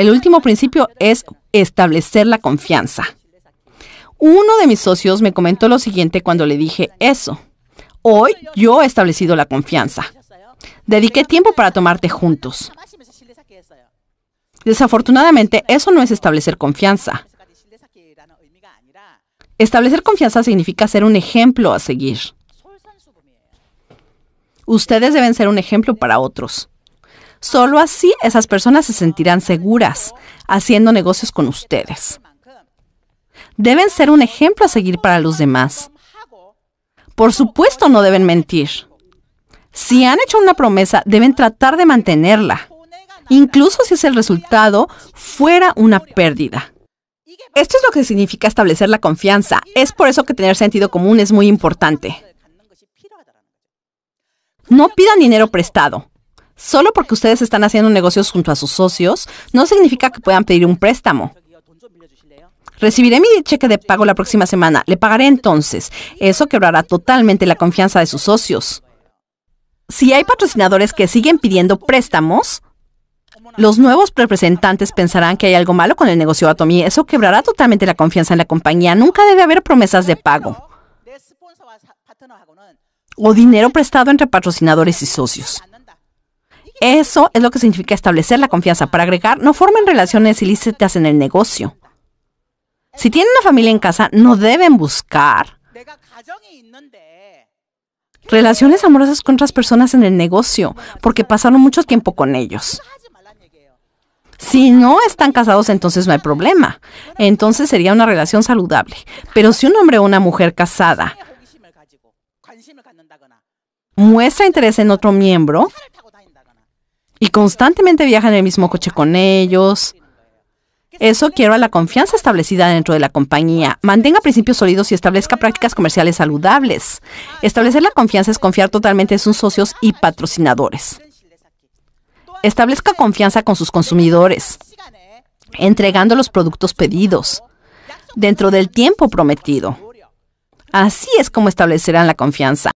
El último principio es establecer la confianza. Uno de mis socios me comentó lo siguiente cuando le dije eso. Hoy yo he establecido la confianza. Dediqué tiempo para tomarte juntos. Desafortunadamente, eso no es establecer confianza. Establecer confianza significa ser un ejemplo a seguir. Ustedes deben ser un ejemplo para otros. Solo así esas personas se sentirán seguras haciendo negocios con ustedes. Deben ser un ejemplo a seguir para los demás. Por supuesto no deben mentir. Si han hecho una promesa, deben tratar de mantenerla, incluso si es el resultado fuera una pérdida. Esto es lo que significa establecer la confianza. Es por eso que tener sentido común es muy importante. No pidan dinero prestado. Solo porque ustedes están haciendo negocios junto a sus socios, no significa que puedan pedir un préstamo. Recibiré mi cheque de pago la próxima semana. Le pagaré entonces. Eso quebrará totalmente la confianza de sus socios. Si hay patrocinadores que siguen pidiendo préstamos, los nuevos representantes pensarán que hay algo malo con el negocio Atomy. Eso quebrará totalmente la confianza en la compañía. Nunca debe haber promesas de pago o dinero prestado entre patrocinadores y socios. Eso es lo que significa establecer la confianza. Para agregar, no formen relaciones ilícitas en el negocio. Si tienen una familia en casa, no deben buscar relaciones amorosas con otras personas en el negocio, porque pasaron mucho tiempo con ellos. Si no están casados, entonces no hay problema. Entonces sería una relación saludable. Pero si un hombre o una mujer casada muestra interés en otro miembro, y constantemente viajan en el mismo coche con ellos. Eso a la confianza establecida dentro de la compañía. Mantenga principios sólidos y establezca prácticas comerciales saludables. Establecer la confianza es confiar totalmente en sus socios y patrocinadores. Establezca confianza con sus consumidores, entregando los productos pedidos dentro del tiempo prometido. Así es como establecerán la confianza.